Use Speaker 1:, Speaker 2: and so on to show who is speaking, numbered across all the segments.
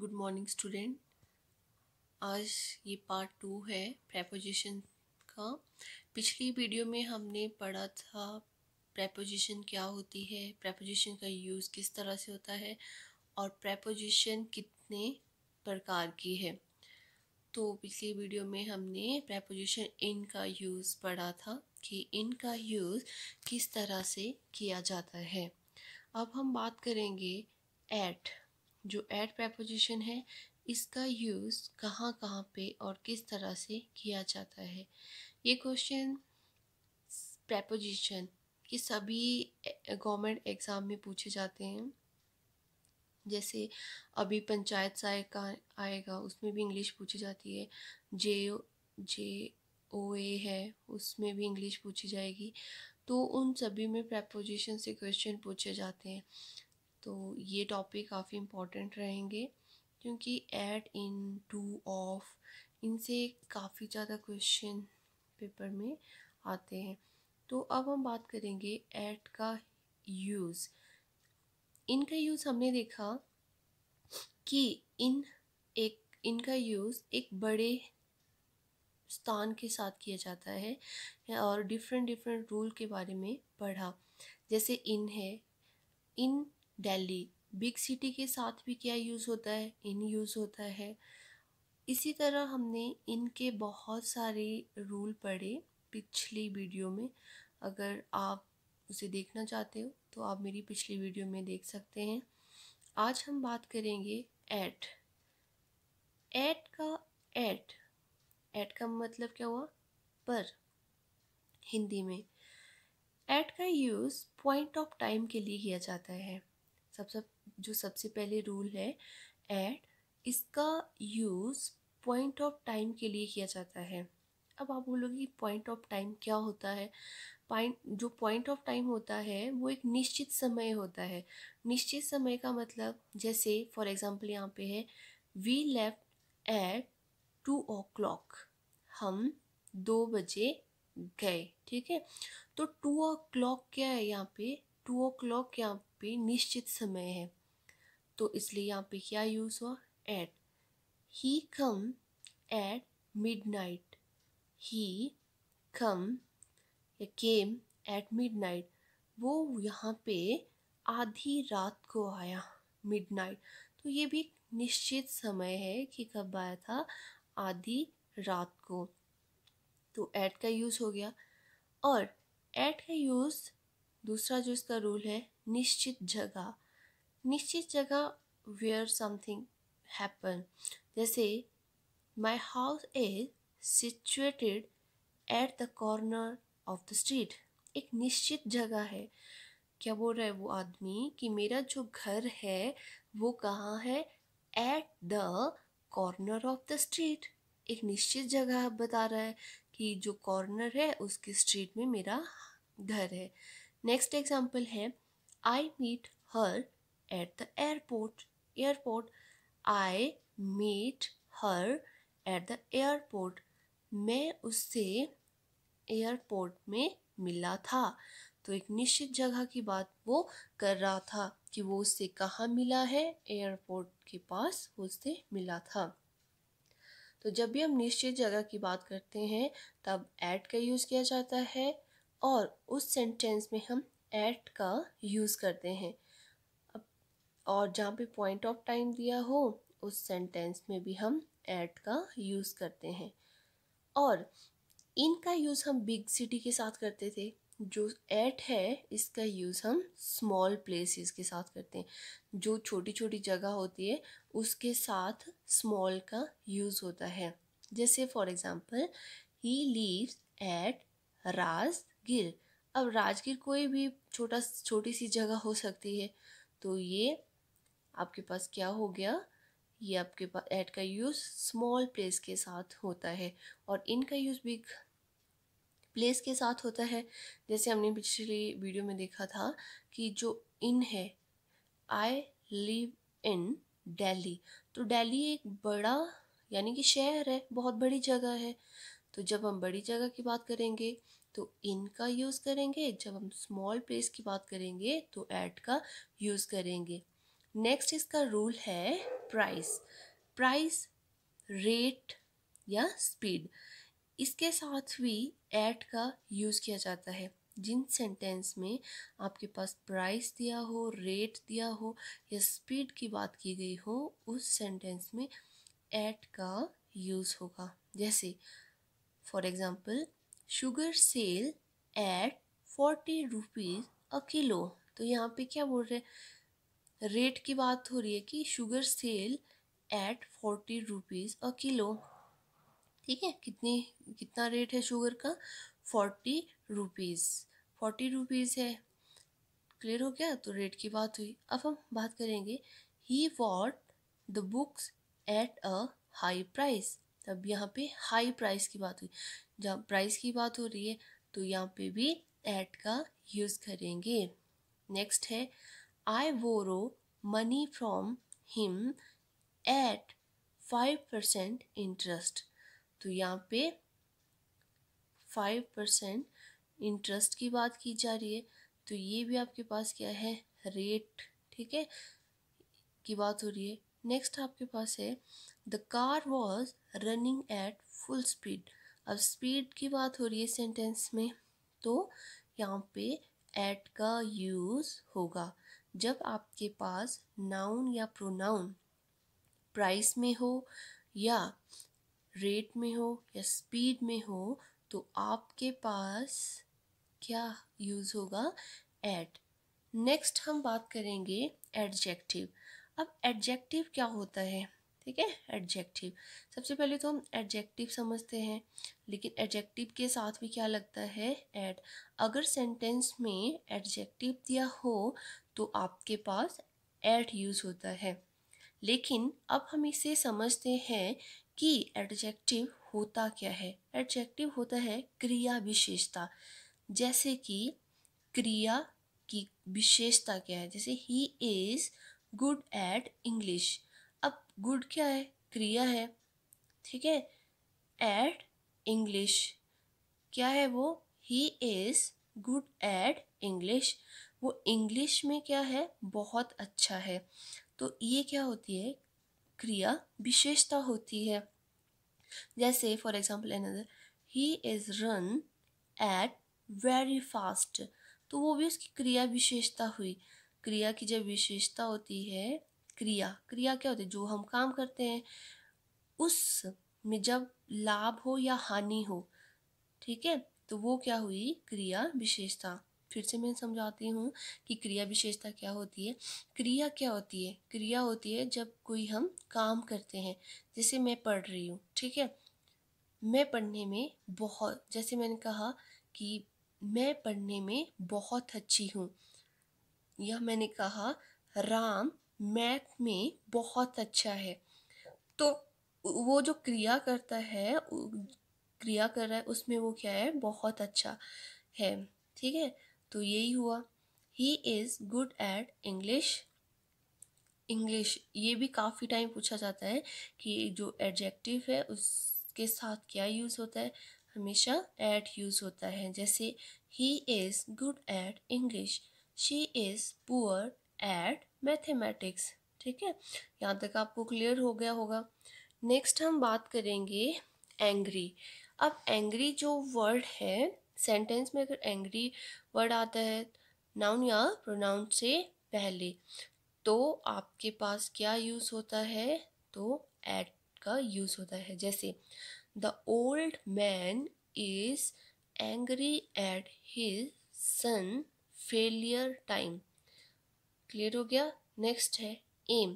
Speaker 1: Good morning student आज ये part two है प्रेपोजिशन का पिछली वीडियो में हमने पढ़ा था प्रेपोजिशन क्या होती है प्रेपोजिशन का यूज़ किस तरह से होता है और प्रेपोजिशन कितने प्रकार की है तो पिछली वीडियो में हमने प्रेपोजिशन इन का यूज़ पढ़ा था कि इन का यूज़ किस तरह से किया जाता है अब हम बात करेंगे एट जो एड प्रपोजिशन है इसका यूज़ कहाँ कहाँ पे और किस तरह से किया जाता है ये क्वेश्चन प्रपोजिशन के सभी गवर्नमेंट एग्ज़ाम में पूछे जाते हैं जैसे अभी पंचायत सहायक का आएगा उसमें भी इंग्लिश पूछी जाती है जे जे ओ ए है उसमें भी इंग्लिश पूछी जाएगी तो उन सभी में प्रपोजिशन से क्वेश्चन पूछे जाते हैं तो ये टॉपिक काफ़ी इम्पोर्टेंट रहेंगे क्योंकि एड इन टू ऑफ इनसे काफ़ी ज़्यादा क्वेश्चन पेपर में आते हैं तो अब हम बात करेंगे एड का यूज़ इनका यूज़ हमने देखा कि इन एक इनका यूज़ एक बड़े स्थान के साथ किया जाता है और डिफरेंट डिफरेंट रूल के बारे में पढ़ा जैसे इन है इन दिल्ली बिग सिटी के साथ भी क्या यूज़ होता है इन यूज़ होता है इसी तरह हमने इनके बहुत सारे रूल पढ़े पिछली वीडियो में अगर आप उसे देखना चाहते हो तो आप मेरी पिछली वीडियो में देख सकते हैं आज हम बात करेंगे एट एट का एट एट का मतलब क्या हुआ पर हिंदी में एट का यूज़ पॉइंट ऑफ टाइम के लिए किया जाता है सबसे सब जो सबसे पहले रूल है एट इसका यूज़ पॉइंट ऑफ टाइम के लिए किया जाता है अब आप बोलोगे कि पॉइंट ऑफ टाइम क्या होता है पॉइंट जो पॉइंट ऑफ टाइम होता है वो एक निश्चित समय होता है निश्चित समय का मतलब जैसे फॉर एग्ज़ाम्पल यहाँ पे है we left at two o'clock हम दो बजे गए ठीक है तो टू ओ क्लॉक क्या है यहाँ पे टू ओ क्लॉक यहाँ पे निश्चित समय है तो इसलिए यहाँ पे क्या यूज़ हुआ at he come at night he come या केम एट नाइट वो यहाँ पे आधी रात को आया मिड नाइट तो ये भी निश्चित समय है कि कब आया था आधी रात को तो एट का यूज़ हो गया और एट का यूज़ दूसरा जो इसका रूल है निश्चित जगह निश्चित जगह वेयर समथिंग हैपन जैसे my house is situated at the corner of the street एक निश्चित जगह है क्या बोल रहा है वो आदमी कि मेरा जो घर है वो कहाँ है at the corner of the street एक निश्चित जगह बता रहा है कि जो कॉर्नर है उसकी स्ट्रीट में मेरा घर है नेक्स्ट एग्जाम्पल है I meet her at the airport. Airport. I meet her at the airport. मैं उससे एयरपोर्ट में मिला था तो एक निश्चित जगह की बात वो कर रहा था कि वो उससे कहाँ मिला है एयरपोर्ट के पास वो उससे मिला था तो जब भी हम निश्चित जगह की बात करते हैं तब एट का यूज़ किया जाता है और उस सेंटेंस में हम एट का यूज़ करते हैं अब और जहाँ पे पॉइंट ऑफ टाइम दिया हो उस सेंटेंस में भी हम एट का यूज़ करते हैं और इनका यूज़ हम बिग सिटी के साथ करते थे जो एट है इसका यूज़ हम स्मॉल प्लेसेस के साथ करते हैं जो छोटी छोटी जगह होती है उसके साथ स्मॉल का यूज़ होता है जैसे for example he leaves at Rajgir अब राजगीर कोई भी छोटा छोटी सी जगह हो सकती है तो ये आपके पास क्या हो गया ये आपके पास एड का यूज़ स्मॉल प्लेस के साथ होता है और इनका यूज़ बिग प्लेस के साथ होता है जैसे हमने पिछली वीडियो में देखा था कि जो इन है आई लिव इन डेली तो डेली एक बड़ा यानी कि शहर है बहुत बड़ी जगह है तो जब हम बड़ी जगह की बात करेंगे तो इनका यूज़ करेंगे जब हम स्मॉल प्लेस की बात करेंगे तो एट का यूज़ करेंगे नेक्स्ट इसका रूल है प्राइस प्राइस रेट या स्पीड इसके साथ भी एट का यूज़ किया जाता है जिन सेंटेंस में आपके पास प्राइस दिया हो रेट दिया हो या स्पीड की बात की गई हो उस सेंटेंस में एट का यूज़ होगा जैसे for example sugar sell at forty rupees a kilo तो यहाँ पे क्या बोल रहे रेट की बात हो रही है कि sugar sell at forty rupees a kilo ठीक है कितनी कितना रेट है शुगर का फोर्टी रुपीज़ फोर्टी रुपीज़ है क्लियर हो गया तो रेट की बात हुई अब हम बात करेंगे he bought the books at a high price तब यहाँ पे हाई प्राइस की बात हुई जब प्राइस की बात हो रही है तो यहाँ पे भी एट का यूज़ करेंगे नेक्स्ट है I borrow money from him at five percent interest तो यहाँ पे फाइव परसेंट इंटरेस्ट की बात की जा रही है तो ये भी आपके पास क्या है रेट ठीक है की बात हो रही है नेक्स्ट आपके पास है the car was running at full speed अब स्पीड की बात हो रही है सेंटेंस में तो यहाँ पे एट का यूज़ होगा जब आपके पास नाउन या प्रोनाउन प्राइस में हो या रेट में हो या स्पीड में हो तो आपके पास क्या यूज़ होगा एट नेक्स्ट हम बात करेंगे एडजेक्टिव अब एडजेक्टिव क्या होता है ठीक है एडजेक्टिव सबसे पहले तो हम एडजेक्टिव समझते हैं लेकिन एडजेक्टिव के साथ भी क्या लगता है एड अगर सेंटेंस में एडजेक्टिव दिया हो तो आपके पास एड यूज़ होता है लेकिन अब हम इसे समझते हैं कि एडजेक्टिव होता क्या है एडजेक्टिव होता है क्रिया विशेषता जैसे कि क्रिया की विशेषता क्या है जैसे he is good at English good क्या है क्रिया है ठीक है एट इंग्लिश क्या है वो he is good at English वो इंग्लिश में क्या है बहुत अच्छा है तो ये क्या होती है क्रिया विशेषता होती है जैसे for example another he is run at very fast तो वो भी उसकी क्रिया विशेषता हुई क्रिया की जब विशेषता होती है क्रिया क्रिया क्या होती है जो हम काम करते हैं उस में जब लाभ हो या हानि हो ठीक है तो वो क्या हुई क्रिया विशेषता फिर से मैं समझाती हूँ कि क्रिया विशेषता क्या होती है क्रिया क्या होती है क्रिया होती है जब कोई हम काम करते हैं जैसे मैं पढ़ रही हूँ ठीक है मैं पढ़ने में बहुत जैसे मैंने कहा कि मैं पढ़ने में बहुत अच्छी हूँ यह मैंने कहा राम मैथ में बहुत अच्छा है तो वो जो क्रिया करता है क्रिया कर रहा है उसमें वो क्या है बहुत अच्छा है ठीक है तो यही हुआ he is good at English English ये भी काफ़ी टाइम पूछा जाता है कि जो एडजेक्टिव है उसके साथ क्या यूज़ होता है हमेशा एट यूज़ होता है जैसे he is good at English she is poor at mathematics ठीक है यहाँ तक आपको क्लियर हो गया होगा नेक्स्ट हम बात करेंगे एंग्री अब एंग्री जो वर्ड है सेंटेंस में अगर एंग्री वर्ड आता है नाउन या प्रोनाउन से पहले तो आपके पास क्या यूज़ होता है तो एट का यूज़ होता है जैसे the old man is angry at his son failure time clear हो गया नेक्स्ट है एम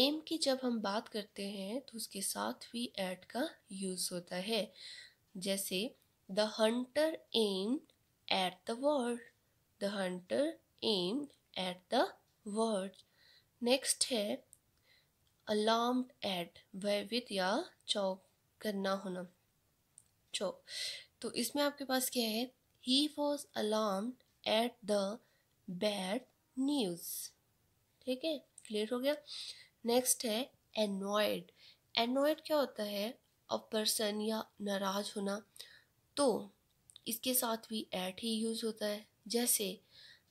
Speaker 1: एम की जब हम बात करते हैं तो उसके साथ भी एट का यूज़ होता है जैसे the hunter aim at the bird the hunter aim at the bird next है अलार्म एट भयभीत या चौक करना होना चौक तो इसमें आपके पास क्या है he was alarm at the bad news ठीक है क्लियर हो गया नेक्स्ट है एनॉयड एनॉयड क्या होता है अ पर्सन या नाराज होना तो इसके साथ भी एट ही यूज़ होता है जैसे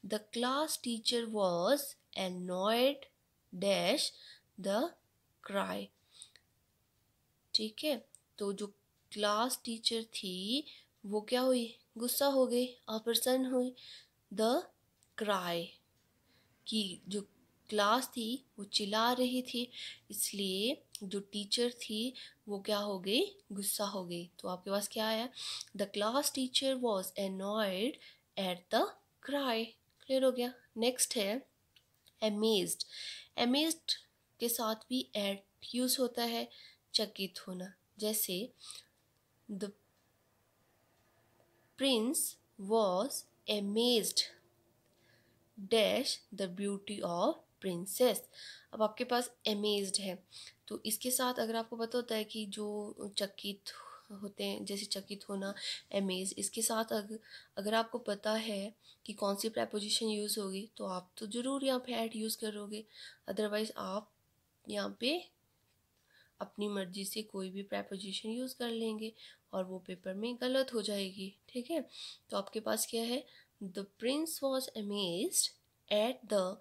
Speaker 1: the class teacher was annoyed dash the cry ठीक है तो जो क्लास टीचर थी वो क्या हुई गुस्सा हो गई अ पर्सन हुई द क्राई कि जो क्लास थी वो चिल्ला रही थी इसलिए जो टीचर थी वो क्या हो गई गुस्सा हो गई तो आपके पास क्या आया the class teacher was annoyed at the cry clear हो गया नेक्स्ट है अमेज्ड अमेज्ड के साथ भी एट यूज़ होता है चकित होना जैसे the prince was amazed dash the beauty of princess अब आपके पास अमेज्ड है तो इसके साथ अगर आपको पता होता है कि जो चकित होते हैं जैसे चकित होना अमेज इसके साथ अगर अगर आपको पता है कि कौन सी प्रेपोजिशन यूज़ होगी तो आप तो ज़रूर यहाँ पे ऐड यूज़ करोगे अदरवाइज़ आप यहाँ पे अपनी मर्जी से कोई भी प्रेपोजिशन यूज़ कर लेंगे और वो पेपर में गलत हो जाएगी ठीक है तो आपके पास क्या है The prince was amazed at the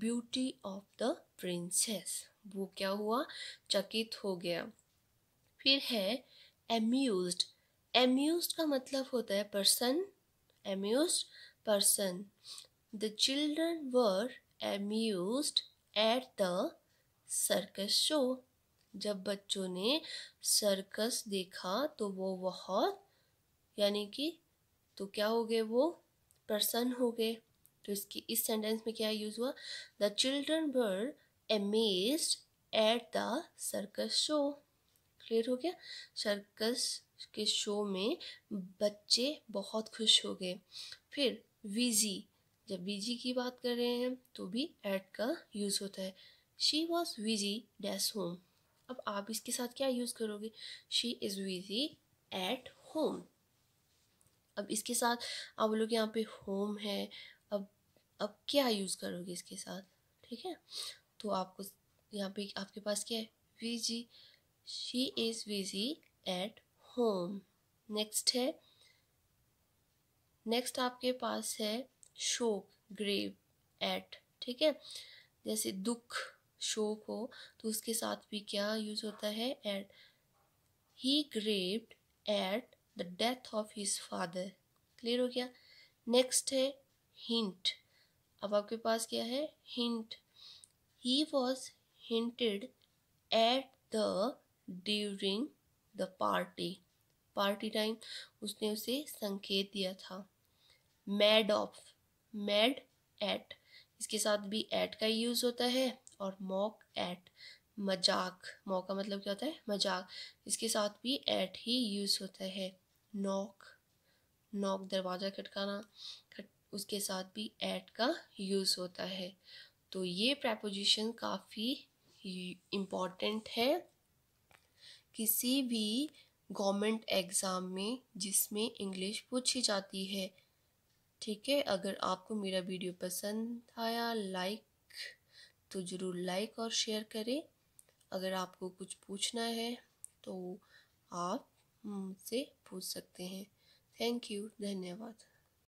Speaker 1: beauty of the princess वो क्या हुआ चकित हो गया फिर है एम्यूज एम्यूज का मतलब होता है person amused person the children were amused at the circus show जब बच्चों ने सर्कस देखा तो वो बहुत यानी कि तो क्या हो गए वो प्रसन्न हो गए तो इसकी इस सेंटेंस में क्या यूज़ हुआ the children were amaze at the circus show clear हो गया सर्कस के शो में बच्चे बहुत खुश हो गए फिर वीजी जब विजी की बात कर रहे हैं तो भी एट का यूज़ होता है she was busy dash home अब आप इसके साथ क्या यूज़ करोगे she is busy at home अब इसके साथ आप लोग यहाँ पे होम है अब अब क्या यूज़ करोगे इसके साथ ठीक है तो आपको यहाँ पे आपके पास क्या है busy she is busy at home next है नेक्स्ट आपके पास है शोक ग्रेव एट ठीक है जैसे दुख शोक हो तो उसके साथ भी क्या यूज़ होता है at he grieved at the death of his father clear हो गया नेक्स्ट है हिंट अब आपके पास क्या है hint he was hinted at the during the party party time उसने उसे संकेत दिया था मैड ऑफ मैड एट इसके साथ भी एट का यूज़ होता है और मॉक एट मजाक मौका मतलब क्या होता है मजाक इसके साथ भी एट ही यूज़ होता है नॉक नॉक दरवाज़ा खटकाना खट उसके साथ भी एट का यूज़ होता है तो ये प्रपोजिशन काफ़ी इम्पॉर्टेंट है किसी भी गवर्नमेंट एग्ज़ाम में जिसमें इंग्लिश पूछी जाती है ठीक है अगर आपको मेरा वीडियो पसंद आया लाइक तो ज़रूर लाइक और शेयर करें अगर आपको कुछ पूछना है तो आप मुझसे पूछ सकते हैं थैंक यू धन्यवाद